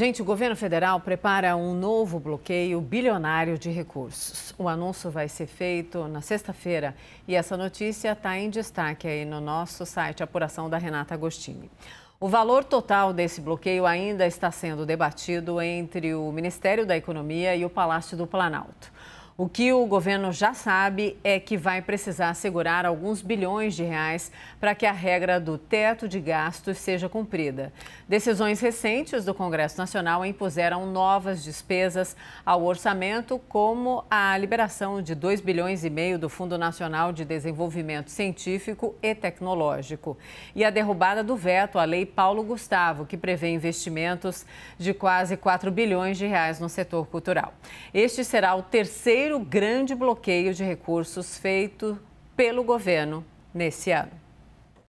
Gente, o governo federal prepara um novo bloqueio bilionário de recursos. O anúncio vai ser feito na sexta-feira e essa notícia está em destaque aí no nosso site Apuração da Renata Agostini. O valor total desse bloqueio ainda está sendo debatido entre o Ministério da Economia e o Palácio do Planalto. O que o governo já sabe é que vai precisar segurar alguns bilhões de reais para que a regra do teto de gastos seja cumprida. Decisões recentes do Congresso Nacional impuseram novas despesas ao orçamento, como a liberação de 2 bilhões e meio do Fundo Nacional de Desenvolvimento Científico e Tecnológico e a derrubada do veto à Lei Paulo Gustavo, que prevê investimentos de quase 4 bilhões de reais no setor cultural. Este será o terceiro primeiro grande bloqueio de recursos feito pelo governo nesse ano.